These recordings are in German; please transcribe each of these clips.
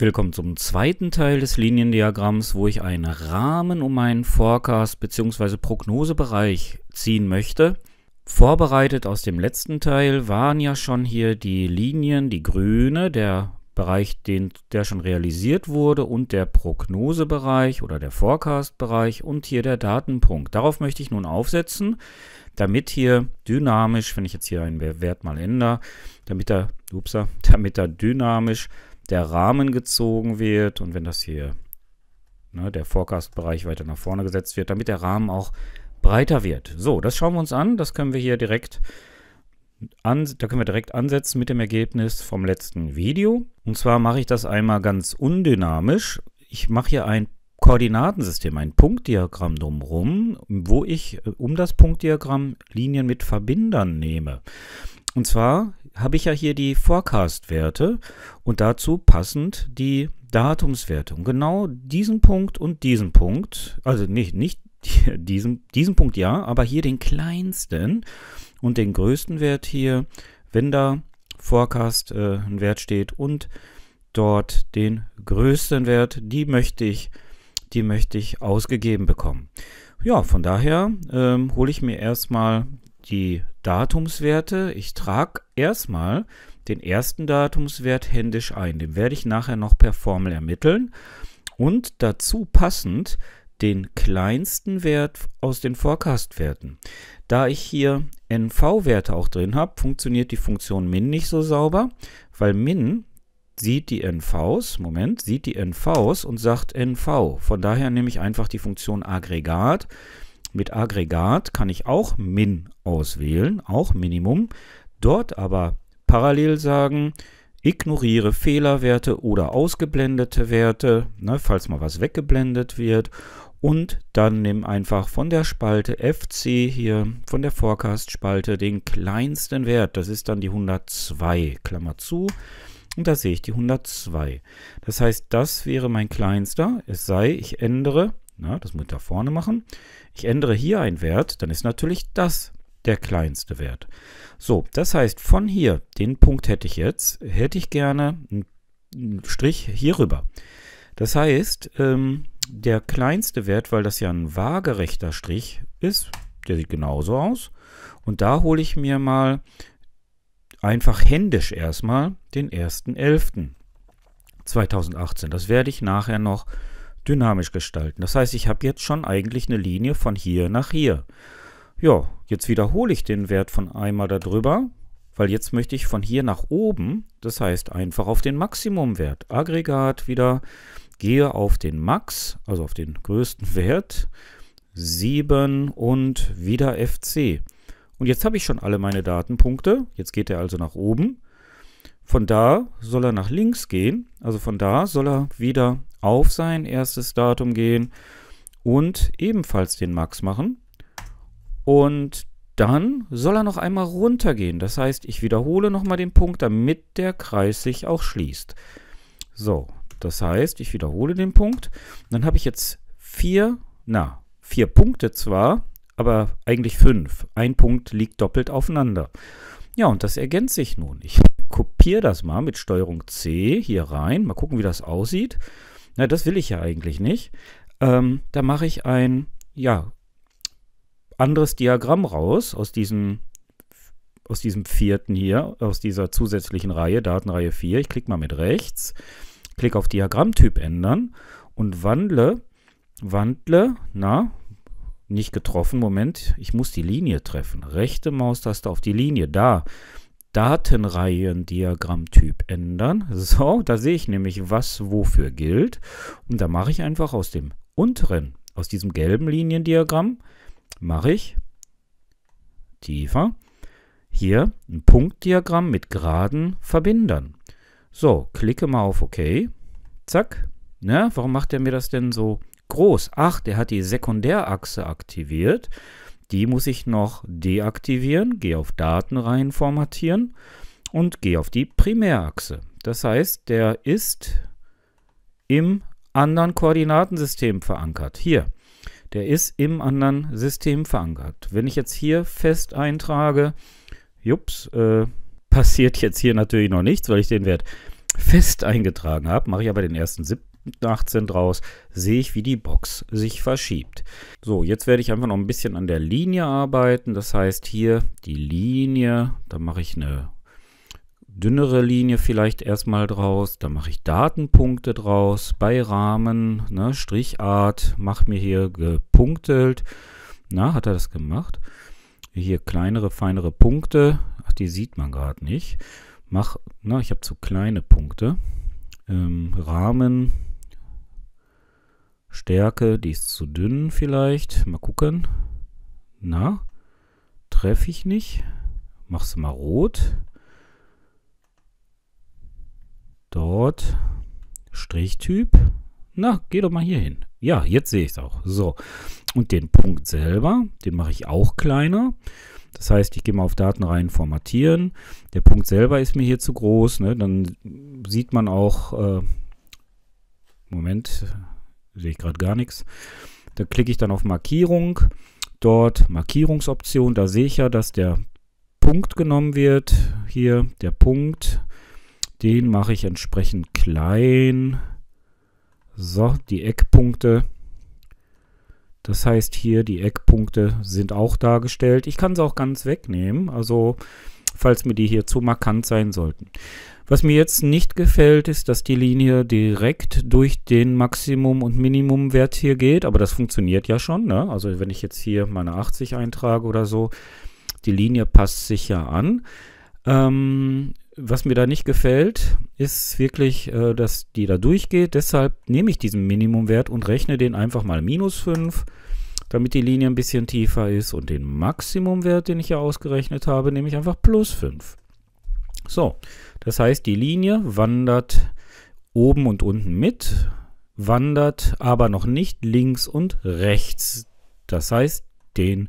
Willkommen zum zweiten Teil des Liniendiagramms, wo ich einen Rahmen um meinen Forecast bzw. Prognosebereich ziehen möchte. Vorbereitet aus dem letzten Teil waren ja schon hier die Linien, die grüne, der Bereich, den, der schon realisiert wurde und der Prognosebereich oder der Forecastbereich und hier der Datenpunkt. Darauf möchte ich nun aufsetzen, damit hier dynamisch, wenn ich jetzt hier einen Wert mal ändere, damit er, upsa, damit er dynamisch der Rahmen gezogen wird und wenn das hier, ne, der Forecast-Bereich weiter nach vorne gesetzt wird, damit der Rahmen auch breiter wird. So, das schauen wir uns an. Das können wir hier direkt an, da können wir direkt ansetzen mit dem Ergebnis vom letzten Video. Und zwar mache ich das einmal ganz undynamisch. Ich mache hier ein Koordinatensystem, ein Punktdiagramm drumherum, wo ich äh, um das Punktdiagramm Linien mit Verbindern nehme. Und zwar habe ich ja hier die Forecast-Werte und dazu passend die Datumswerte. Und genau diesen Punkt und diesen Punkt, also nicht, nicht diesen, diesen Punkt ja, aber hier den kleinsten und den größten Wert hier, wenn da Forecast äh, ein Wert steht und dort den größten Wert, die möchte ich, die möchte ich ausgegeben bekommen. Ja, von daher ähm, hole ich mir erstmal die Datumswerte. Ich trage erstmal den ersten Datumswert händisch ein. Den werde ich nachher noch per Formel ermitteln. Und dazu passend den kleinsten Wert aus den Forecast-Werten. Da ich hier NV-Werte auch drin habe, funktioniert die Funktion min nicht so sauber, weil min sieht die NVs, Moment, sieht die NVs und sagt NV. Von daher nehme ich einfach die Funktion Aggregat mit Aggregat kann ich auch Min auswählen, auch Minimum. Dort aber parallel sagen, ignoriere Fehlerwerte oder ausgeblendete Werte, ne, falls mal was weggeblendet wird. Und dann nimm einfach von der Spalte FC hier, von der Forecast-Spalte, den kleinsten Wert. Das ist dann die 102, Klammer zu. Und da sehe ich die 102. Das heißt, das wäre mein kleinster, es sei, ich ändere na, das muss ich da vorne machen. Ich ändere hier einen Wert, dann ist natürlich das der kleinste Wert. So, das heißt, von hier, den Punkt hätte ich jetzt, hätte ich gerne einen Strich hierüber. Das heißt, ähm, der kleinste Wert, weil das ja ein waagerechter Strich ist, der sieht genauso aus. Und da hole ich mir mal einfach händisch erstmal den 1.11.2018. Das werde ich nachher noch dynamisch gestalten. Das heißt, ich habe jetzt schon eigentlich eine Linie von hier nach hier. Ja, jetzt wiederhole ich den Wert von einmal darüber, weil jetzt möchte ich von hier nach oben, das heißt einfach auf den Maximumwert. Aggregat wieder, gehe auf den Max, also auf den größten Wert, 7 und wieder FC. Und jetzt habe ich schon alle meine Datenpunkte. Jetzt geht er also nach oben. Von da soll er nach links gehen. Also von da soll er wieder auf sein erstes Datum gehen und ebenfalls den Max machen. Und dann soll er noch einmal runtergehen. Das heißt, ich wiederhole nochmal den Punkt, damit der Kreis sich auch schließt. So, das heißt, ich wiederhole den Punkt. Dann habe ich jetzt vier, na, vier Punkte zwar, aber eigentlich fünf. Ein Punkt liegt doppelt aufeinander. Ja, und das ergänzt sich nun. Ich kopiere das mal mit Steuerung C hier rein. Mal gucken, wie das aussieht. Na, das will ich ja eigentlich nicht. Ähm, da mache ich ein, ja, anderes Diagramm raus aus diesem, aus diesem vierten hier, aus dieser zusätzlichen Reihe, Datenreihe 4. Ich klicke mal mit rechts, klicke auf Diagrammtyp ändern und wandle, wandle, na, nicht getroffen, Moment, ich muss die Linie treffen. Rechte Maustaste auf die Linie, da. Datenreihendiagrammtyp ändern. So, da sehe ich nämlich, was wofür gilt. Und da mache ich einfach aus dem unteren, aus diesem gelben Liniendiagramm, mache ich tiefer hier ein Punktdiagramm mit geraden Verbindern. So, klicke mal auf OK. Zack. Na, ne, warum macht er mir das denn so groß? Ach, der hat die Sekundärachse aktiviert. Die muss ich noch deaktivieren, gehe auf Datenreihen formatieren und gehe auf die Primärachse. Das heißt, der ist im anderen Koordinatensystem verankert. Hier. Der ist im anderen System verankert. Wenn ich jetzt hier fest eintrage, jups, äh, passiert jetzt hier natürlich noch nichts, weil ich den Wert fest eingetragen habe. Mache ich aber den ersten 7. 18 draus, sehe ich, wie die Box sich verschiebt. So, jetzt werde ich einfach noch ein bisschen an der Linie arbeiten. Das heißt hier die Linie, da mache ich eine dünnere Linie vielleicht erstmal draus. Da mache ich Datenpunkte draus bei Rahmen, ne, Strichart, mache mir hier gepunktelt. Na, hat er das gemacht? Hier kleinere, feinere Punkte. Ach, die sieht man gerade nicht. Mach, na, ne, ich habe zu kleine Punkte. Ähm, Rahmen, Stärke, die ist zu dünn vielleicht. Mal gucken. Na, treffe ich nicht. Mach's mal rot. Dort. Strichtyp. Na, geh doch mal hier hin. Ja, jetzt sehe ich es auch. So. Und den Punkt selber, den mache ich auch kleiner. Das heißt, ich gehe mal auf Datenreihen formatieren. Der Punkt selber ist mir hier zu groß. Ne? Dann sieht man auch, äh, Moment, sehe ich gerade gar nichts. Da klicke ich dann auf Markierung. Dort Markierungsoption, da sehe ich ja, dass der Punkt genommen wird. Hier der Punkt, den mache ich entsprechend klein. So, die Eckpunkte. Das heißt hier, die Eckpunkte sind auch dargestellt. Ich kann sie auch ganz wegnehmen. Also falls mir die hier zu markant sein sollten. Was mir jetzt nicht gefällt, ist, dass die Linie direkt durch den Maximum- und Minimumwert hier geht, aber das funktioniert ja schon. Ne? Also wenn ich jetzt hier meine 80 eintrage oder so, die Linie passt sich ja an. Ähm, was mir da nicht gefällt, ist wirklich, äh, dass die da durchgeht. Deshalb nehme ich diesen Minimumwert und rechne den einfach mal minus 5 damit die Linie ein bisschen tiefer ist. Und den Maximumwert, den ich hier ausgerechnet habe, nehme ich einfach plus 5. So, das heißt, die Linie wandert oben und unten mit, wandert aber noch nicht links und rechts. Das heißt, den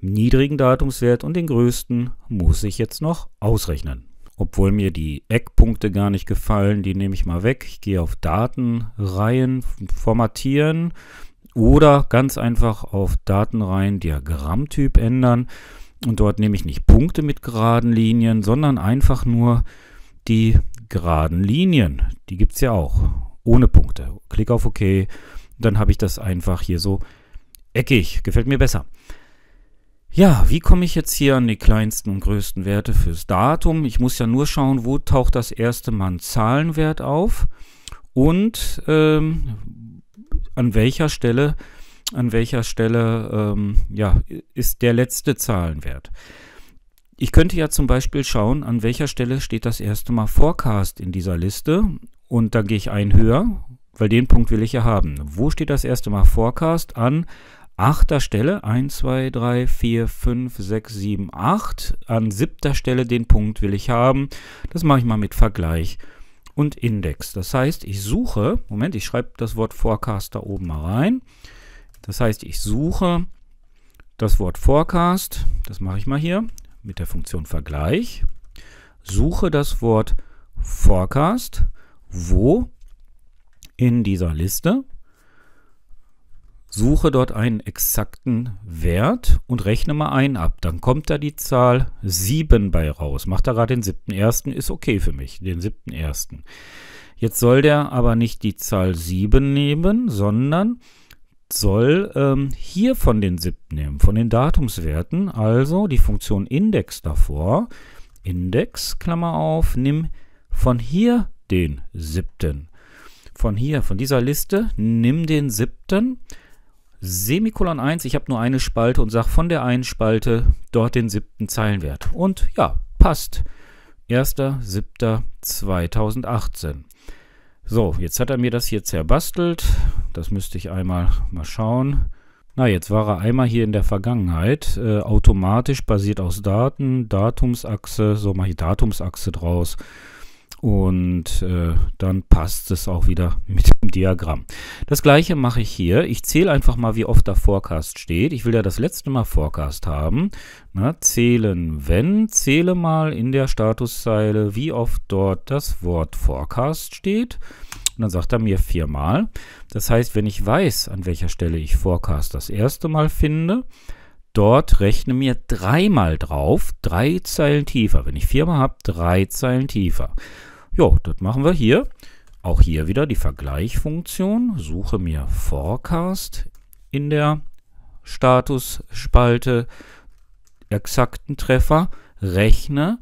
niedrigen Datumswert und den größten muss ich jetzt noch ausrechnen. Obwohl mir die Eckpunkte gar nicht gefallen, die nehme ich mal weg. Ich gehe auf Datenreihen, formatieren oder ganz einfach auf Datenreihen Diagrammtyp ändern. Und dort nehme ich nicht Punkte mit geraden Linien, sondern einfach nur die geraden Linien. Die gibt es ja auch, ohne Punkte. Klick auf OK, dann habe ich das einfach hier so eckig. Gefällt mir besser. Ja, wie komme ich jetzt hier an die kleinsten und größten Werte fürs Datum? Ich muss ja nur schauen, wo taucht das erste Mal ein Zahlenwert auf und ähm, an welcher Stelle, an welcher Stelle ähm, ja, ist der letzte Zahlenwert. Ich könnte ja zum Beispiel schauen, an welcher Stelle steht das erste Mal Forecast in dieser Liste und dann gehe ich ein höher, weil den Punkt will ich ja haben. Wo steht das erste Mal Forecast an? achter Stelle 1, 2, 3, 4, 5, 6, 7, 8. An siebter Stelle den Punkt will ich haben. Das mache ich mal mit Vergleich und Index. Das heißt, ich suche, Moment, ich schreibe das Wort Forecast da oben mal rein. Das heißt, ich suche das Wort Forecast, das mache ich mal hier mit der Funktion Vergleich, suche das Wort Forecast, wo in dieser Liste Suche dort einen exakten Wert und rechne mal einen ab. Dann kommt da die Zahl 7 bei raus. Macht da gerade den 7.1. ist okay für mich, den 7.1. Jetzt soll der aber nicht die Zahl 7 nehmen, sondern soll ähm, hier von den 7 nehmen, von den Datumswerten, also die Funktion Index davor, Index, Klammer auf, nimm von hier den 7. Von hier, von dieser Liste, nimm den 7 Semikolon 1, ich habe nur eine Spalte und sage von der einen Spalte dort den siebten Zeilenwert. Und ja, passt. 1.7.2018. So, jetzt hat er mir das hier zerbastelt. Das müsste ich einmal mal schauen. Na, jetzt war er einmal hier in der Vergangenheit. Äh, automatisch basiert aus Daten, Datumsachse. So mache ich Datumsachse draus und äh, dann passt es auch wieder mit dem Diagramm. Das gleiche mache ich hier. Ich zähle einfach mal, wie oft da Forecast steht. Ich will ja das letzte Mal Forecast haben. Na, zählen, wenn, zähle mal in der Statuszeile, wie oft dort das Wort Forecast steht. Und dann sagt er mir viermal. Das heißt, wenn ich weiß, an welcher Stelle ich Forecast das erste Mal finde, dort rechne mir dreimal drauf, drei Zeilen tiefer. Wenn ich viermal habe, drei Zeilen tiefer. Jo, das machen wir hier. Auch hier wieder die Vergleichfunktion. Suche mir Forecast in der Statusspalte exakten Treffer, rechne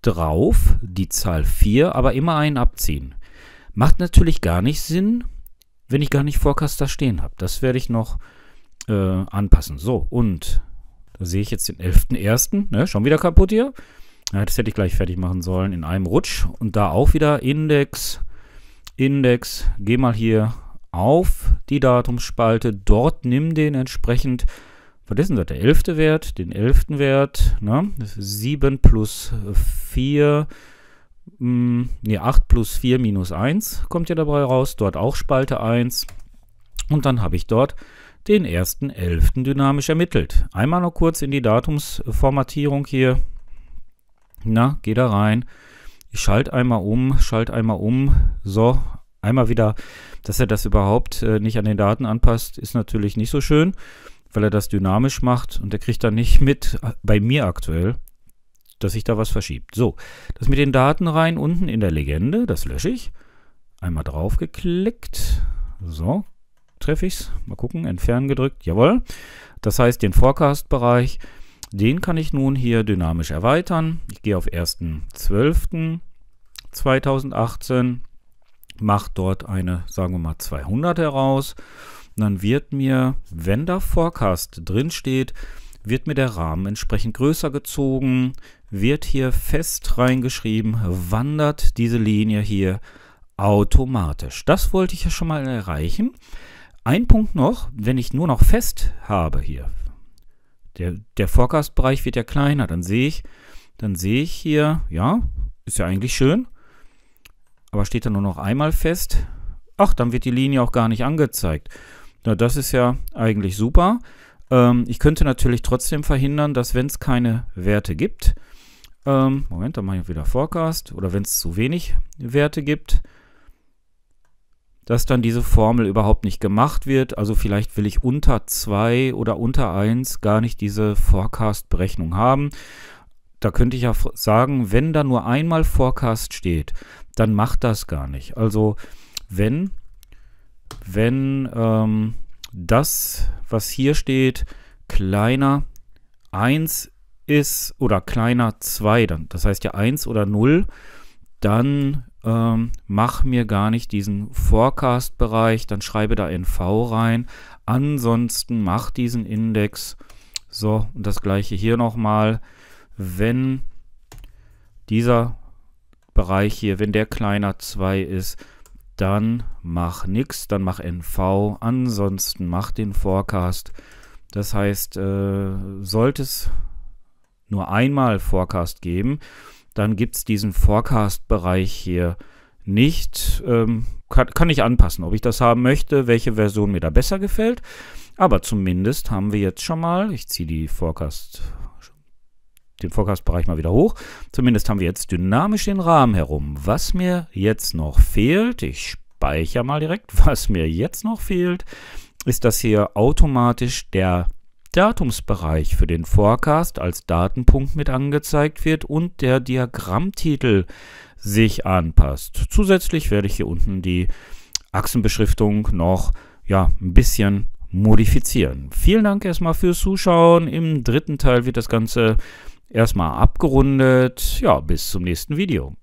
drauf die Zahl 4, aber immer einen abziehen. Macht natürlich gar nicht Sinn, wenn ich gar nicht Forecast da stehen habe. Das werde ich noch äh, anpassen. So, und da sehe ich jetzt den 11.01. Ne, schon wieder kaputt hier. Ja, das hätte ich gleich fertig machen sollen in einem Rutsch. Und da auch wieder Index, Index, geh mal hier auf die Datumsspalte. Dort nimm den entsprechend, was ist denn das, der elfte Wert, den elften Wert, ne? 7 plus 4, mh, ne, 8 plus 4 minus 1 kommt ja dabei raus. Dort auch Spalte 1. Und dann habe ich dort den ersten 11. dynamisch ermittelt. Einmal noch kurz in die Datumsformatierung hier na, geh da rein. Ich schalte einmal um, schalte einmal um. So, einmal wieder, dass er das überhaupt äh, nicht an den Daten anpasst, ist natürlich nicht so schön, weil er das dynamisch macht und er kriegt dann nicht mit, äh, bei mir aktuell, dass sich da was verschiebt. So, das mit den Daten rein unten in der Legende, das lösche ich. Einmal drauf geklickt. So, treffe ich es. Mal gucken, entfernen gedrückt. Jawohl. Das heißt, den Forecast-Bereich den kann ich nun hier dynamisch erweitern. Ich gehe auf 1.12.2018, mache dort eine, sagen wir mal, 200 heraus. Und dann wird mir, wenn da Forecast drin steht, wird mir der Rahmen entsprechend größer gezogen, wird hier fest reingeschrieben, wandert diese Linie hier automatisch. Das wollte ich ja schon mal erreichen. Ein Punkt noch, wenn ich nur noch fest habe hier, der, der Forecast-Bereich wird ja kleiner. Dann sehe ich, dann sehe ich hier, ja, ist ja eigentlich schön, aber steht da nur noch einmal fest. Ach, dann wird die Linie auch gar nicht angezeigt. Na, das ist ja eigentlich super. Ähm, ich könnte natürlich trotzdem verhindern, dass wenn es keine Werte gibt, ähm, Moment, dann mache ich wieder Forecast, oder wenn es zu wenig Werte gibt, dass dann diese Formel überhaupt nicht gemacht wird. Also vielleicht will ich unter 2 oder unter 1 gar nicht diese Forecast-Berechnung haben. Da könnte ich ja sagen, wenn da nur einmal Forecast steht, dann macht das gar nicht. Also wenn, wenn ähm, das, was hier steht, kleiner 1 ist oder kleiner 2, dann, das heißt ja 1 oder 0, dann ähm, mach mir gar nicht diesen Forecast-Bereich, dann schreibe da NV rein. Ansonsten mach diesen Index. So, und das gleiche hier nochmal. Wenn dieser Bereich hier, wenn der kleiner 2 ist, dann mach nichts, dann mach NV, ansonsten mach den Forecast. Das heißt, äh, sollte es nur einmal Forecast geben, dann gibt es diesen Forecast-Bereich hier nicht. Ähm, kann, kann ich anpassen, ob ich das haben möchte, welche Version mir da besser gefällt. Aber zumindest haben wir jetzt schon mal, ich ziehe die Forecast, den Forecast-Bereich mal wieder hoch, zumindest haben wir jetzt dynamisch den Rahmen herum. Was mir jetzt noch fehlt, ich speichere mal direkt, was mir jetzt noch fehlt, ist, dass hier automatisch der Datumsbereich für den Forecast als Datenpunkt mit angezeigt wird und der Diagrammtitel sich anpasst. Zusätzlich werde ich hier unten die Achsenbeschriftung noch ja, ein bisschen modifizieren. Vielen Dank erstmal fürs Zuschauen. Im dritten Teil wird das Ganze erstmal abgerundet. Ja, bis zum nächsten Video.